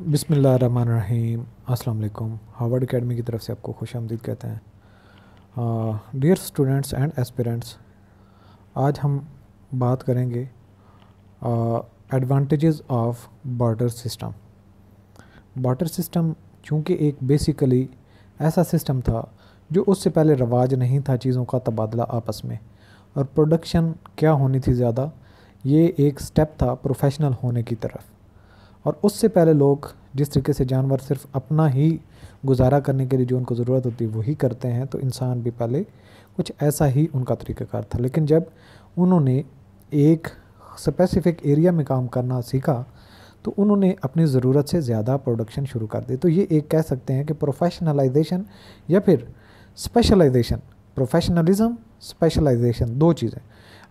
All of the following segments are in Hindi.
बिसमीम् अल्लाम हार्वर्ड अकेडमी की तरफ से आपको खुश आमदीद कहते हैं डियर स्टूडेंट्स एंड एस्पिरेंट्स आज हम बात करेंगे advantages of barter system barter system चूँकि एक बेसिकली ऐसा सिस्टम था जो उससे पहले रवाज नहीं था चीज़ों का तबादला आपस में और प्रोडक्शन क्या होनी थी ज़्यादा ये एक स्टेप था प्रोफेशनल होने की तरफ और उससे पहले लोग जिस तरीके से जानवर सिर्फ अपना ही गुजारा करने के लिए जो उनको ज़रूरत होती है वही करते हैं तो इंसान भी पहले कुछ ऐसा ही उनका तरीक़ाकार था लेकिन जब उन्होंने एक स्पेसिफिक एरिया में काम करना सीखा तो उन्होंने अपनी ज़रूरत से ज़्यादा प्रोडक्शन शुरू कर दी तो ये एक कह सकते हैं कि प्रोफेशनलाइजेशन या फिर स्पेशलाइजेशन प्रोफेशनलिज्म स्पेशलाइजेशन दो चीज़ें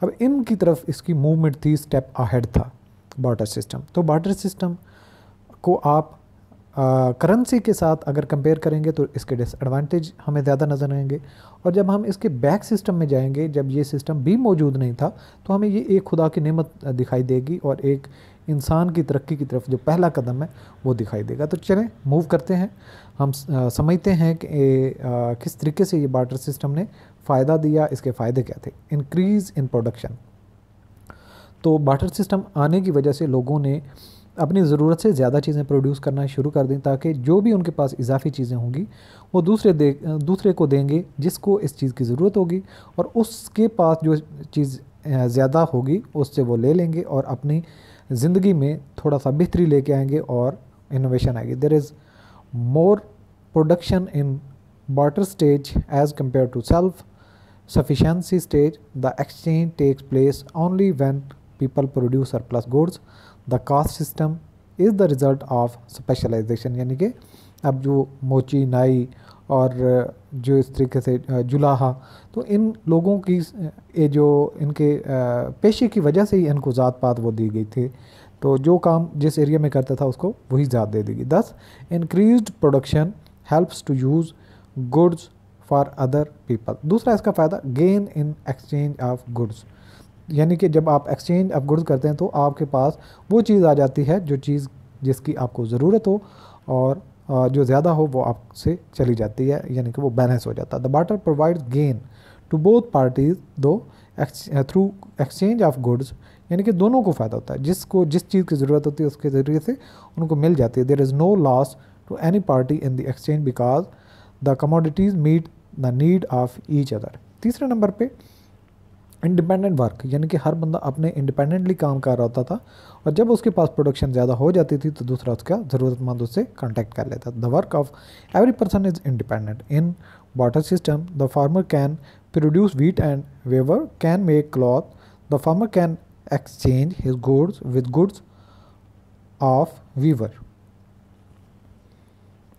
अब इनकी तरफ इसकी मूवमेंट थी स्टेप अहेड था बार्टर सिस्टम तो बार्टर सिस्टम को आप करेंसी के साथ अगर कंपेयर करेंगे तो इसके डिसएडवांटेज हमें ज़्यादा नज़र आएंगे और जब हम इसके बैक सिस्टम में जाएंगे जब ये सिस्टम भी मौजूद नहीं था तो हमें ये एक खुदा की नेमत दिखाई देगी और एक इंसान की तरक्की की तरफ जो पहला कदम है वो दिखाई देगा तो चलें मूव करते हैं हम समझते हैं कि किस तरीके से ये बार्टर सिस्टम ने फ़ायदा दिया इसके फ़ायदे क्या थे इंक्रीज़ इन प्रोडक्शन तो बाटर सिस्टम आने की वजह से लोगों ने अपनी ज़रूरत से ज़्यादा चीज़ें प्रोड्यूस करना शुरू कर दें ताकि जो भी उनके पास इजाफी चीज़ें होंगी वो दूसरे दे दूसरे को देंगे जिसको इस चीज़ की ज़रूरत होगी और उसके पास जो चीज़ ज़्यादा होगी उससे वो ले लेंगे और अपनी ज़िंदगी में थोड़ा सा बेहतरी लेके आएंगे और इनोवेशन आएगी there is more production in barter stage as compare to self sufficiency stage the exchange takes place only when people produce plus goods the caste system is the result of specialisation यानी कि अब जो मोची नाई और जो इस तरीके से जुलाहा तो इन लोगों की ये जो इनके पेशे की वजह से ही इनको ज़ात पात वो दी गई थी तो जो काम जिस एरिया में करता था उसको वही ज़ात दे दी गई दस increase production helps to use goods for other people दूसरा इसका फ़ायदा gain in exchange of goods यानी कि जब आप एक्सचेंज ऑफ गुड्स करते हैं तो आपके पास वो चीज़ आ जाती है जो चीज़ जिसकी आपको ज़रूरत हो और जो ज़्यादा हो वो आपसे चली जाती है यानी कि वो बैलेंस हो जाता है the barter provide gain to both parties दो थ्रू एक्सचेंज ऑफ गुड्स यानी कि दोनों को फ़ायदा होता है जिसको जिस चीज़ की ज़रूरत होती है उसके ज़रिए से उनको मिल जाती है there is no loss to any party in the exchange because the commodities meet the need of each other तीसरे नंबर पर इंडिपेंडेंट वर्क यानी कि हर बंदा अपने इंडिपेंडेंटली काम कर रहा होता था और जब उसके पास प्रोडक्शन ज़्यादा हो जाती थी तो दूसरा उसका ज़रूरतमंद उससे कॉन्टैक्ट कर लेता the work of every person is independent in barter system the farmer can produce wheat and weaver can make cloth the farmer can exchange his goods with goods of weaver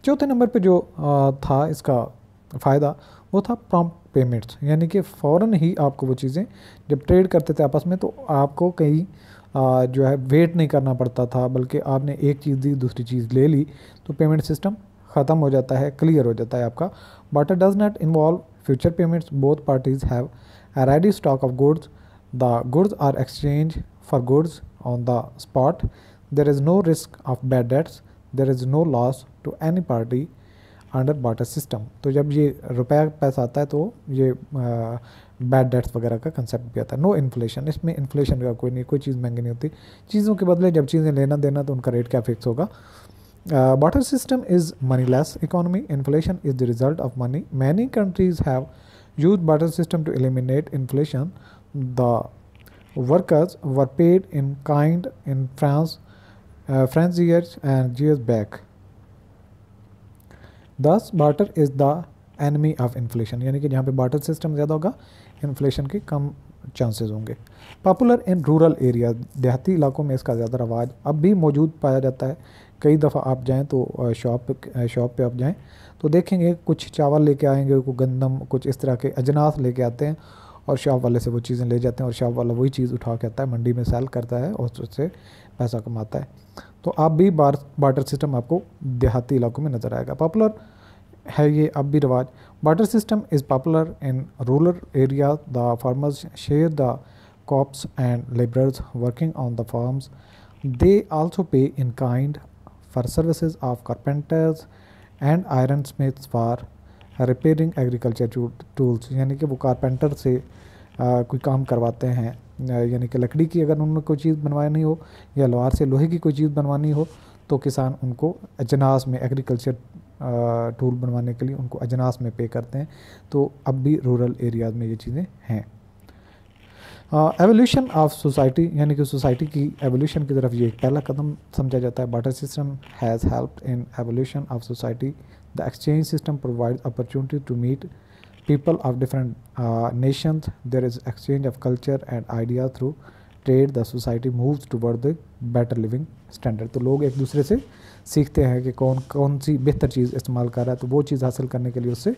चौथे नंबर पे जो था इसका फ़ायदा वो था प्रॉम पेमेंट्स यानी कि फ़ौर ही आपको वो चीज़ें जब ट्रेड करते थे आपस में तो आपको कहीं जो है वेट नहीं करना पड़ता था बल्कि आपने एक चीज़ दी दूसरी चीज़ ले ली तो पेमेंट सिस्टम ख़त्म हो जाता है क्लियर हो जाता है आपका but it does not involve future payments both parties have ready stock of goods the goods are exchange for goods on the spot there is no risk of bad debts there is no loss to any party under barter system तो जब ये रुपया पैसा आता है तो ये बैड डेट्स वगैरह का कंसेप्ट भी आता है नो इन्फ्लेशन इसमें इन्फ्लेशन का कोई नहीं कोई चीज़ महंगी नहीं होती चीज़ों के बदले जब चीज़ें लेना देना तो उनका रेट क्या फिक्स होगा barter system is money less economy inflation is the result of money many countries have use barter system to eliminate inflation the workers were paid in kind in France friends years and years back thus barter is the enemy of inflation यानी कि जहाँ पे बार्टर सिस्टम ज़्यादा होगा इन्फ्लेशन के कम चांसेस होंगे पॉपुलर इन रूरल एरिया देहाती इलाकों में इसका ज़्यादा रवाज अब भी मौजूद पाया जाता है कई दफ़ा आप जाएँ तो शॉप शॉप पे आप जाएँ तो देखेंगे कुछ चावल लेके आएंगे कुछ गंदम कुछ इस तरह के अजनास लेके आते हैं और शॉप वाले से वो चीज़ें ले जाते हैं और शॉप वाला वही चीज़ उठा के आता है मंडी में सेल करता है और उससे पैसा कमाता है तो अब भी बार बाटर सिस्टम आपको देहाती इलाकों में नज़र आएगा पॉपुलर है ये अब भी रिवाज barter system is popular in rural area the farmers share the and labourers working on the farms they also pay in kind for for of carpenters and iron smiths for repairing agriculture tools यानी कि वो कारपेंटर से आ, कोई काम करवाते हैं यानी कि लकड़ी की अगर उन्होंने कोई चीज़ बनवानी हो या लोहार से लोहे की कोई चीज़ बनवानी हो तो किसान उनको अजनास में एग्रीकल्चर टूल बनवाने के लिए उनको अजनास में पे करते हैं तो अब भी रूरल एरियाज़ में ये चीज़ें हैं एवोल्यूशन ऑफ सोसाइटी यानी कि सोसाइटी की एवोल्यूशन की तरफ ये एक पहला कदम समझा जाता है barter system has help in evolution of society the exchange system provide opportunity to meet people of different nation there is exchange of culture and idea through trade the society move toward the better living standard तो लोग एक दूसरे से सीखते हैं कि कौन कौन सी बेहतर चीज़ इस्तेमाल कर रहा है तो वो चीज़ हासिल करने के लिए उससे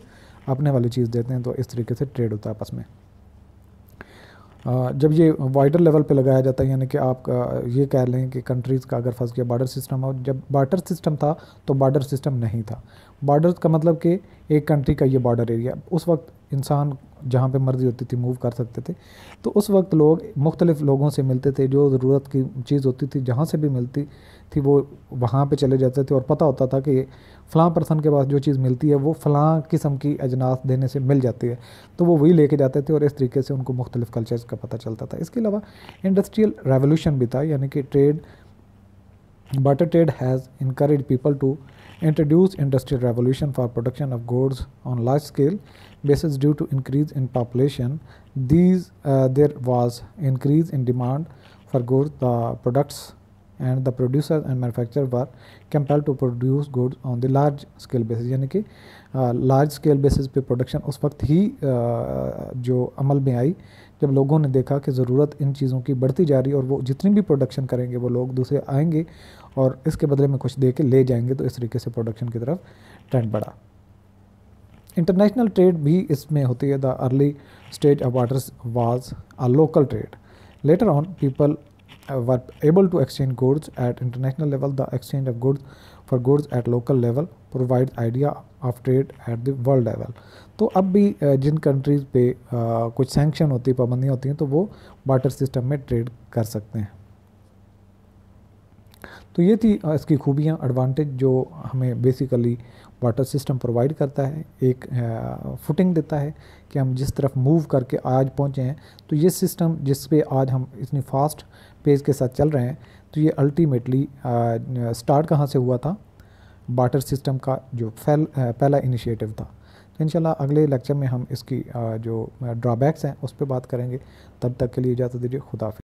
अपने वाली चीज़ देते हैं तो इस तरीके से ट्रेड होता है आपस में जब ये वाइडर लेवल पे लगाया जाता है यानी कि आप ये कह लें कि कंट्रीज़ का अगर फंस गया बार्डर सिस्टम और जब बार्डर सिस्टम था तो बार्डर सिस्टम नहीं था बॉर्डर का मतलब कि एक कंट्री का ये बॉर्डर एरिया उस वक्त इंसान जहाँ पे मर्जी होती थी मूव कर सकते थे तो उस वक्त लोग मुख्तलिफ लोगों से मिलते थे जो ज़रूरत की चीज़ होती थी जहाँ से भी मिलती थी वो वहाँ पे चले जाते थे और पता होता था कि फ़लाँ पर्सन के पास जो चीज़ मिलती है वो फ़लाँ किस्म की अजनास देने से मिल जाती है तो वो वही लेके जाते थे और इस तरीके से उनको मुख्तलिफ कल्चर्स का पता चलता था इसके अलावा इंडस्ट्रियल रेवोल्यूशन भी था यानी कि trade barter trade has increase people to introduced industrial revolution for production of goods on large scale basis due to increase in population these uh, there was increase in demand for goods the uh, products and the producer and manufacture were compel to produce goods on the large scale basis यानी कि लार्ज स्केल बेसिस पे प्रोडक्शन उस वक्त ही uh, जो अमल में आई जब लोगों ने देखा कि ज़रूरत इन चीज़ों की बढ़ती जा रही है और वो जितनी भी प्रोडक्शन करेंगे वो लोग दूसरे आएंगे और इसके बदले में कुछ दे के ले जाएंगे तो इस तरीके से प्रोडक्शन की तरफ ट्रेंड बढ़ा इंटरनेशनल ट्रेड भी इसमें होती है the early stage of barter was a local trade later on people uh, were able to exchange goods at international level, the exchange of goods for goods at local level provides idea of trade at the world level. तो अब भी जिन कंट्रीज़ पे आ, कुछ सेंक्शन होती है पाबंदियाँ होती हैं तो वो बाटर सिस्टम में ट्रेड कर सकते हैं तो ये थी इसकी खूबियाँ एडवांटेज जो हमें बेसिकली वाटर सिस्टम प्रोवाइड करता है एक फुटिंग देता है कि हम जिस तरफ मूव करके आज पहुँचे हैं तो ये सिस्टम जिस पे आज हम इतनी फास्ट पेज के साथ चल रहे हैं तो ये अल्टीमेटली स्टार्ट कहाँ से हुआ था वाटर सिस्टम का जो फैल पहला इनिशिएटिव था तो इन अगले लेक्चर में हम इसकी जो ड्रॉबैक्स हैं उस पर बात करेंगे तब तक के लिए इजाज़त दीजिए खुदाफि